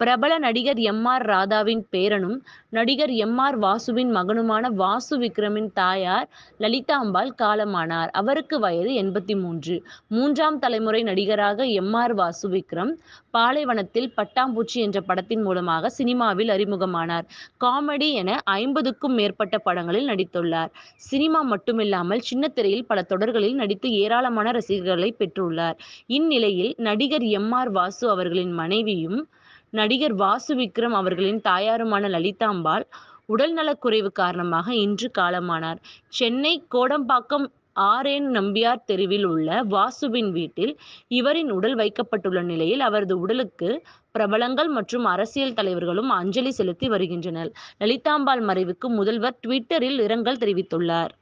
பிரபல நடிகர் M R ராதாவின் பேரனும் நடிகர் எம் ஆர் வாசுவின் மகனுமான வாசு விக்ரமின் தாயார் லலிதாம்பாள் காலமானார் அவருக்கு வயது எண்பத்தி மூன்று மூன்றாம் தலைமுறை நடிகராக எம் ஆர் வாசு விக்ரம் பாலைவனத்தில் பட்டாம்பூச்சி என்ற படத்தின் மூலமாக சினிமாவில் அறிமுகமானார் காமெடி என ஐம்பதுக்கும் மேற்பட்ட படங்களில் நடித்துள்ளார் சினிமா மட்டுமில்லாமல் சின்ன திரையில் பல தொடர்களில் நடித்து ஏராளமான ரசிகர்களை பெற்றுள்ளார் இந்நிலையில் நடிகர் எம் ஆர் வாசு அவர்களின் மனைவியும் நடிகர் வாசு விக்ரம் அவர்களின் தாயாருமான லலிதாம்பாள் நலக்குறைவு காரணமாக இன்று காலமானார் சென்னை கோடம்பாக்கம் ஆர் என் நம்பியார் தெருவில் உள்ள வாசுவின் வீட்டில் இவரின் உடல் வைக்கப்பட்டுள்ள நிலையில் அவரது உடலுக்கு பிரபலங்கள் மற்றும் அரசியல் தலைவர்களும் அஞ்சலி செலுத்தி வருகின்றனர் லலிதாம்பாள் மறைவுக்கு முதல்வர் ட்விட்டரில் இரங்கல் தெரிவித்துள்ளார்